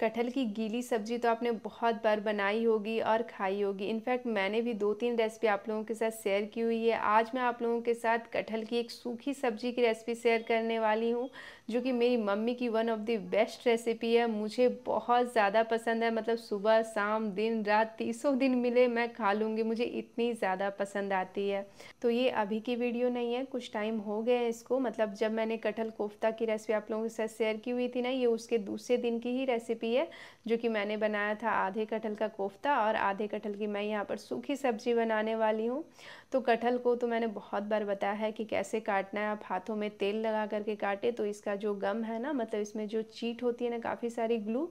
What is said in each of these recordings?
कटहल की गीली सब्जी तो आपने बहुत बार बनाई होगी और खाई होगी इनफैक्ट मैंने भी दो तीन रेसिपी आप लोगों के साथ शेयर की हुई है आज मैं आप लोगों के साथ कटहल की एक सूखी सब्जी की रेसिपी शेयर करने वाली हूँ जो कि मेरी मम्मी की one of the best recipe है मुझे बहुत ज़्यादा पसंद है मतलब सुबह शाम दिन रात तीसों दिन मिले मैं खा लूँगी मुझे इतनी ज़्यादा पसंद आती है तो ये अभी की वीडियो नहीं है कुछ टाइम हो गया है इसको मतलब जब मैंने कटहल कोफ्ता की रेसिपी आप लोगों के साथ शेयर की हुई थी ना ये उसके दूसरे दिन की ही रेसिपी है जो कि मैंने बनाया था आधे कटहल का कोफ्ता और आधे कटहल की मैं यहाँ पर सूखी सब्जी बनाने वाली हूँ तो कटहल को तो मैंने बहुत बार बताया है कि कैसे काटना है आप हाथों में तेल लगा करके काटे तो इसका जो गम है ना मतलब इसमें जो चीट होती है ना काफ़ी सारी ग्लू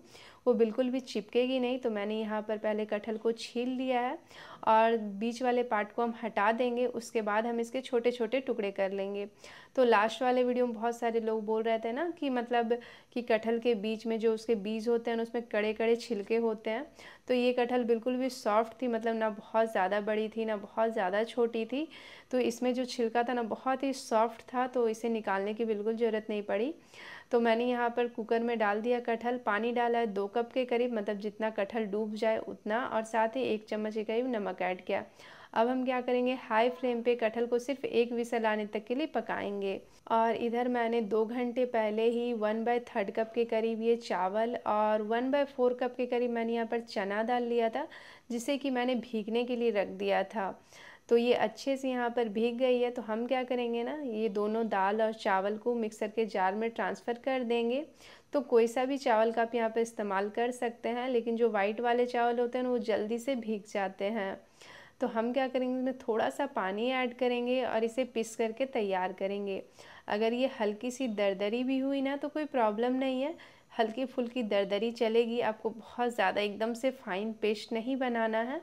वो बिल्कुल भी चिपकेगी नहीं तो मैंने यहाँ पर पहले कटहल को छील लिया है और बीच वाले पार्ट को हम हटा देंगे उसके बाद हम इसके छोटे छोटे टुकड़े कर लेंगे तो लास्ट वाले वीडियो में बहुत सारे लोग बोल रहे थे ना कि मतलब कि कटहल के बीच में जो उसके बीज होते हैं उसमें कड़े कड़े छिलके होते हैं तो ये कटहल बिल्कुल भी सॉफ्ट थी मतलब ना बहुत ज़्यादा बड़ी थी ना बहुत ज़्यादा छोटी थी तो इसमें जो छिलका था ना बहुत ही सॉफ्ट था तो इसे निकालने की बिल्कुल ज़रूरत नहीं पड़ी तो मैंने यहाँ पर कुकर में डाल दिया कटहल पानी डाला है दो कप के करीब मतलब जितना कटहल डूब जाए उतना और साथ ही एक चम्मच के करीब नमक ऐड किया अब हम क्या करेंगे हाई फ्लेम पे कटहल को सिर्फ एक विसल आने तक के लिए पकाएंगे और इधर मैंने दो घंटे पहले ही वन बाय थर्ड कप के करीब ये चावल और वन बाय फोर कप के करीब मैंने यहाँ पर चना डाल लिया था जिसे कि मैंने भीगने के लिए रख दिया था तो ये अच्छे से यहाँ पर भीग गई है तो हम क्या करेंगे ना ये दोनों दाल और चावल को मिक्सर के जार में ट्रांसफ़र कर देंगे तो कोई सा भी चावल का आप यहाँ पे इस्तेमाल कर सकते हैं लेकिन जो वाइट वाले चावल होते हैं वो जल्दी से भीग जाते हैं तो हम क्या करेंगे इसमें थोड़ा सा पानी ऐड करेंगे और इसे पिस करके तैयार करेंगे अगर ये हल्की सी दरदरी भी हुई ना तो कोई प्रॉब्लम नहीं है हल्की फुल्की दरदरी चलेगी आपको बहुत ज़्यादा एकदम से फाइन पेस्ट नहीं बनाना है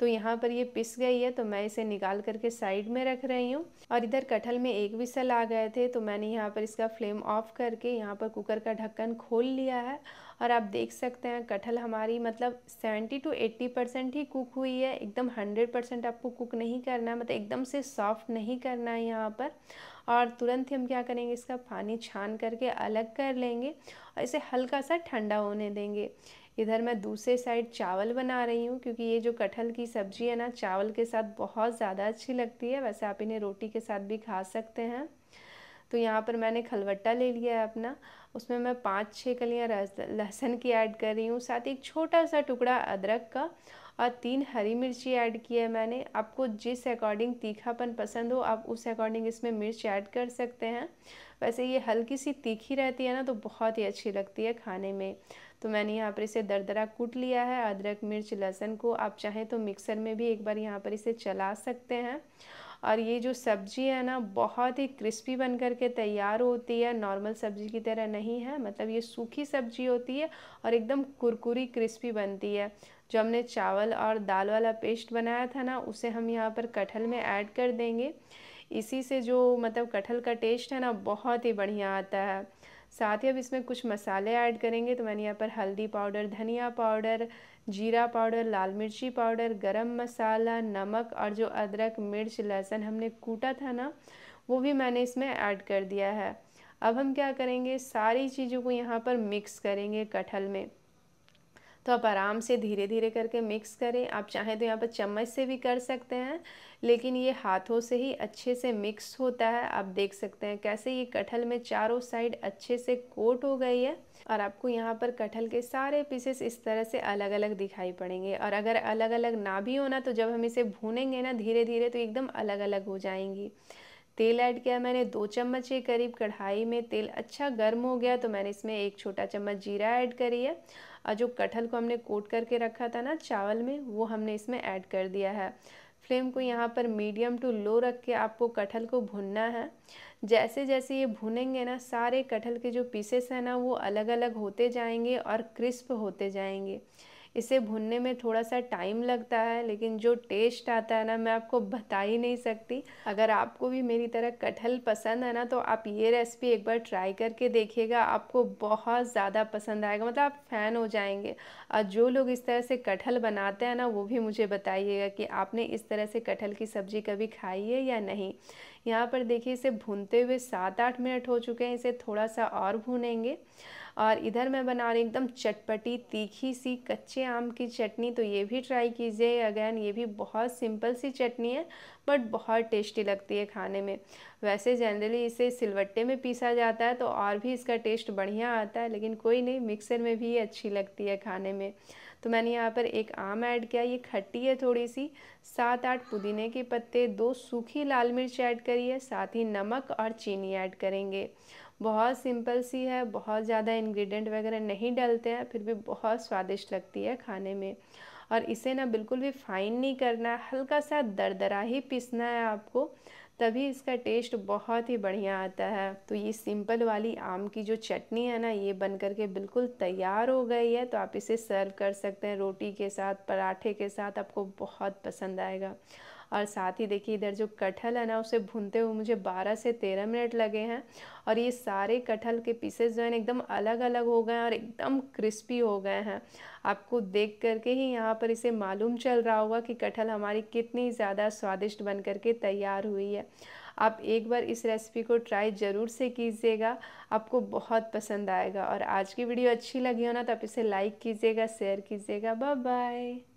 तो यहाँ पर ये पिस गई है तो मैं इसे निकाल करके साइड में रख रही हूँ और इधर कटहल में एक भी सल आ गए थे तो मैंने यहाँ पर इसका फ्लेम ऑफ करके यहाँ पर कुकर का ढक्कन खोल लिया है और आप देख सकते हैं कटहल हमारी मतलब 70 टू 80 परसेंट ही कुक हुई है एकदम 100 परसेंट आपको कुक नहीं करना है मतलब एकदम से सॉफ्ट नहीं करना है यहाँ पर और तुरंत ही हम क्या करेंगे इसका पानी छान करके अलग कर लेंगे और इसे हल्का सा ठंडा होने देंगे इधर मैं दूसरे साइड चावल बना रही हूँ क्योंकि ये जो कटहल की सब्ज़ी है ना चावल के साथ बहुत ज़्यादा अच्छी लगती है वैसे आप इन्हें रोटी के साथ भी खा सकते हैं तो यहाँ पर मैंने खलवट्टा ले लिया है अपना उसमें मैं पाँच छः कलियाँ लहसुन की ऐड कर रही हूँ साथ ही एक छोटा सा टुकड़ा अदरक का और तीन हरी मिर्ची ऐड की है मैंने आपको जिस अकॉर्डिंग तीखापन पसंद हो आप उस अकॉर्डिंग इसमें मिर्च ऐड कर सकते हैं वैसे ये हल्की सी तीखी रहती है ना तो बहुत ही अच्छी लगती है खाने में तो मैंने यहाँ पर इसे दरदरा कूट लिया है अदरक मिर्च लहसुन को आप चाहें तो मिक्सर में भी एक बार यहाँ पर इसे चला सकते हैं और ये जो सब्ज़ी है ना बहुत ही क्रिस्पी बन कर के तैयार होती है नॉर्मल सब्ज़ी की तरह नहीं है मतलब ये सूखी सब्ज़ी होती है और एकदम कुरकुरी क्रिस्पी बनती है जो हमने चावल और दाल वाला पेस्ट बनाया था ना उसे हम यहाँ पर कटहल में ऐड कर देंगे इसी से जो मतलब कटहल का टेस्ट है ना बहुत ही बढ़िया आता है साथ ही अब इसमें कुछ मसाले ऐड करेंगे तो मैंने यहाँ पर हल्दी पाउडर धनिया पाउडर जीरा पाउडर लाल मिर्ची पाउडर गरम मसाला नमक और जो अदरक मिर्च लहसुन हमने कूटा था ना वो भी मैंने इसमें ऐड कर दिया है अब हम क्या करेंगे सारी चीज़ों को यहाँ पर मिक्स करेंगे कटहल में तो आप आराम से धीरे धीरे करके मिक्स करें आप चाहें तो यहाँ पर चम्मच से भी कर सकते हैं लेकिन ये हाथों से ही अच्छे से मिक्स होता है आप देख सकते हैं कैसे ये कटहल में चारों साइड अच्छे से कोट हो गई है और आपको यहाँ पर कटहल के सारे पीसेस इस तरह से अलग अलग दिखाई पड़ेंगे और अगर अलग अलग ना भी होना तो जब हम इसे भूनेंगे ना धीरे धीरे तो एकदम अलग अलग हो जाएंगी तेल ऐड किया मैंने दो चम्मच के करीब कढ़ाई में तेल अच्छा गर्म हो गया तो मैंने इसमें एक छोटा चम्मच जीरा ऐड करी है और जो कटहल को हमने कोट करके रखा था ना चावल में वो हमने इसमें ऐड कर दिया है फ्लेम को यहाँ पर मीडियम टू लो रख के आपको कटहल को भुनना है जैसे जैसे ये भुनेंगे ना सारे कटहल के जो पीसेस हैं ना वो अलग अलग होते जाएंगे और क्रिस्प होते जाएंगे इसे भुनने में थोड़ा सा टाइम लगता है लेकिन जो टेस्ट आता है ना मैं आपको बता ही नहीं सकती अगर आपको भी मेरी तरह कटहल पसंद है ना तो आप ये रेसिपी एक बार ट्राई करके देखिएगा आपको बहुत ज़्यादा पसंद आएगा मतलब आप फ़ैन हो जाएंगे और जो लोग इस तरह से कटहल बनाते हैं ना वो भी मुझे बताइएगा कि आपने इस तरह से कटहल की सब्ज़ी कभी खाई है या नहीं यहाँ पर देखिए इसे भूनते हुए सात आठ मिनट हो चुके हैं इसे थोड़ा सा और भूनेंगे और इधर मैं बना रही एकदम चटपटी तीखी सी कच्चे आम की चटनी तो ये भी ट्राई कीजिए अगैन ये भी बहुत सिंपल सी चटनी है बट बहुत टेस्टी लगती है खाने में वैसे जनरली इसे सिलवट्टे में पीसा जाता है तो और भी इसका टेस्ट बढ़िया आता है लेकिन कोई नहीं मिक्सर में भी अच्छी लगती है खाने में तो मैंने यहाँ पर एक आम ऐड किया ये खट्टी है थोड़ी सी सात आठ पुदीने के पत्ते दो सूखी लाल मिर्च ऐड करिए साथ ही नमक और चीनी ऐड करेंगे बहुत सिंपल सी है बहुत ज़्यादा इंग्रेडिएंट वगैरह नहीं डलते हैं फिर भी बहुत स्वादिष्ट लगती है खाने में और इसे ना बिल्कुल भी फाइन नहीं करना है हल्का सा दरदरा ही पीसना है आपको तभी इसका टेस्ट बहुत ही बढ़िया आता है तो ये सिंपल वाली आम की जो चटनी है ना ये बन कर के बिल्कुल तैयार हो गई है तो आप इसे सर्व कर सकते हैं रोटी के साथ पराठे के साथ आपको बहुत पसंद आएगा और साथ ही देखिए इधर जो कटहल है ना उसे भूनते हुए मुझे बारह से तेरह मिनट लगे हैं और ये सारे कटहल के पीसेस जो है एकदम अलग अलग हो गए हैं और एकदम क्रिस्पी हो गए हैं आपको देख करके ही यहाँ पर इसे मालूम चल रहा होगा कि कटहल हमारी कितनी ज़्यादा स्वादिष्ट बन करके तैयार हुई है आप एक बार इस रेसिपी को ट्राई ज़रूर से कीजिएगा आपको बहुत पसंद आएगा और आज की वीडियो अच्छी लगी हो ना तो आप इसे लाइक कीजिएगा शेयर कीजिएगा बाय बाय